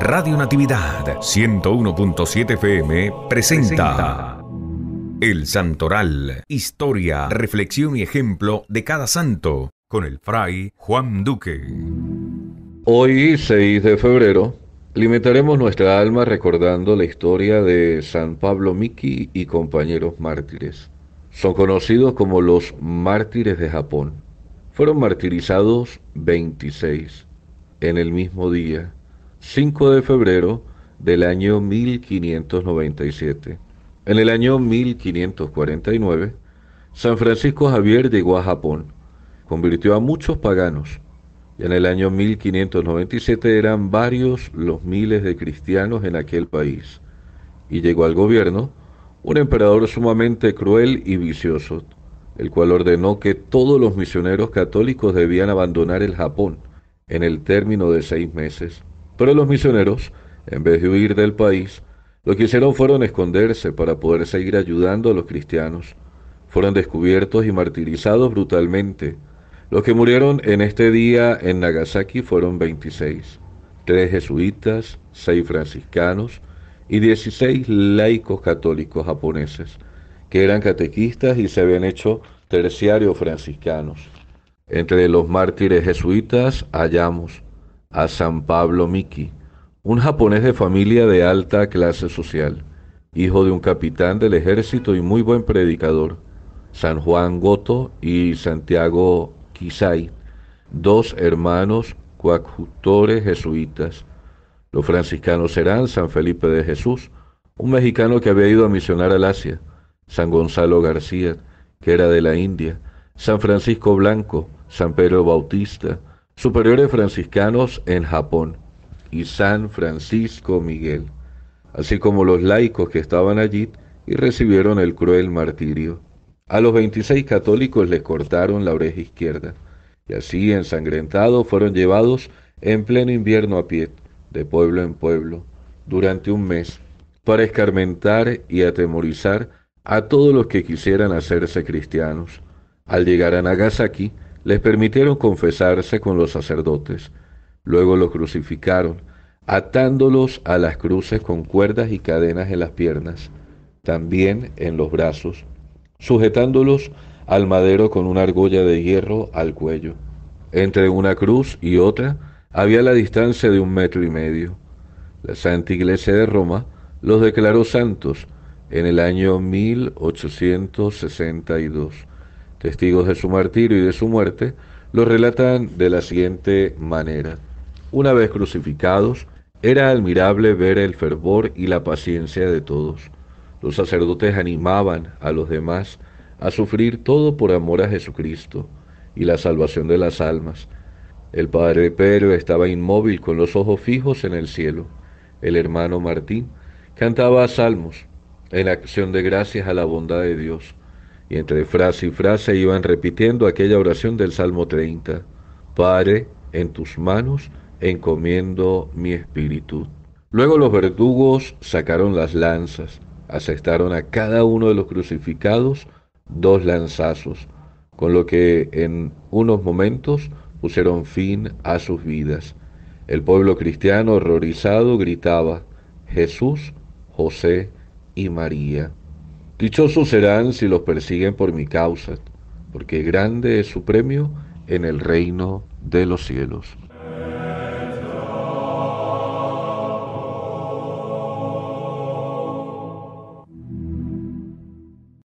Radio Natividad 101.7 FM presenta El Santoral, historia, reflexión y ejemplo de cada santo, con el fray Juan Duque. Hoy, 6 de febrero, limitaremos nuestra alma recordando la historia de San Pablo Miki y compañeros mártires. Son conocidos como los mártires de Japón. Fueron martirizados 26 en el mismo día 5 de febrero del año 1597. En el año 1549, San Francisco Javier llegó a Japón, convirtió a muchos paganos, y en el año 1597 eran varios los miles de cristianos en aquel país, y llegó al gobierno un emperador sumamente cruel y vicioso, el cual ordenó que todos los misioneros católicos debían abandonar el Japón en el término de seis meses. Pero los misioneros, en vez de huir del país, lo que hicieron fueron esconderse para poder seguir ayudando a los cristianos. Fueron descubiertos y martirizados brutalmente. Los que murieron en este día en Nagasaki fueron 26, tres jesuitas, seis franciscanos y 16 laicos católicos japoneses, que eran catequistas y se habían hecho terciarios franciscanos. Entre los mártires jesuitas hallamos a San Pablo Miki, un japonés de familia de alta clase social, hijo de un capitán del ejército y muy buen predicador, San Juan Goto y Santiago Kisai, dos hermanos coadjutores jesuitas. Los franciscanos serán San Felipe de Jesús, un mexicano que había ido a misionar al Asia, San Gonzalo García, que era de la India, San Francisco Blanco, San Pedro Bautista, superiores franciscanos en Japón y San Francisco Miguel, así como los laicos que estaban allí y recibieron el cruel martirio. A los 26 católicos les cortaron la oreja izquierda y así ensangrentados fueron llevados en pleno invierno a pie, de pueblo en pueblo, durante un mes, para escarmentar y atemorizar a todos los que quisieran hacerse cristianos. Al llegar a Nagasaki, les permitieron confesarse con los sacerdotes. Luego los crucificaron, atándolos a las cruces con cuerdas y cadenas en las piernas, también en los brazos, sujetándolos al madero con una argolla de hierro al cuello. Entre una cruz y otra había la distancia de un metro y medio. La Santa Iglesia de Roma los declaró santos en el año 1862 testigos de su martirio y de su muerte, lo relatan de la siguiente manera. Una vez crucificados, era admirable ver el fervor y la paciencia de todos. Los sacerdotes animaban a los demás a sufrir todo por amor a Jesucristo y la salvación de las almas. El padre Pedro estaba inmóvil con los ojos fijos en el cielo. El hermano Martín cantaba salmos en acción de gracias a la bondad de Dios y entre frase y frase iban repitiendo aquella oración del Salmo 30, «Pare en tus manos encomiendo mi espíritu. Luego los verdugos sacaron las lanzas, asestaron a cada uno de los crucificados dos lanzazos, con lo que en unos momentos pusieron fin a sus vidas. El pueblo cristiano horrorizado gritaba, Jesús, José y María. Dichosos serán si los persiguen por mi causa, porque grande es su premio en el reino de los cielos.